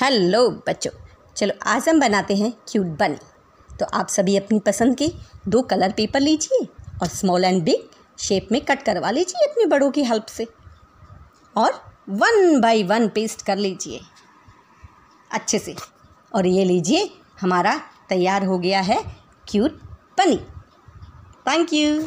hello बच्चों चलो आज हम बनाते हैं क्यूट बनी तो आप सभी अपनी पसंद के दो कलर पेपर लीजिए और स्मॉल एंड बिग शेप में कट करवा लीजिए अपने बड़ों की हेल्प से और वन बाय वन पेस्ट कर लीजिए अच्छे से और ये लीजिए हमारा तैयार हो गया है क्यूट बनी थैंक यू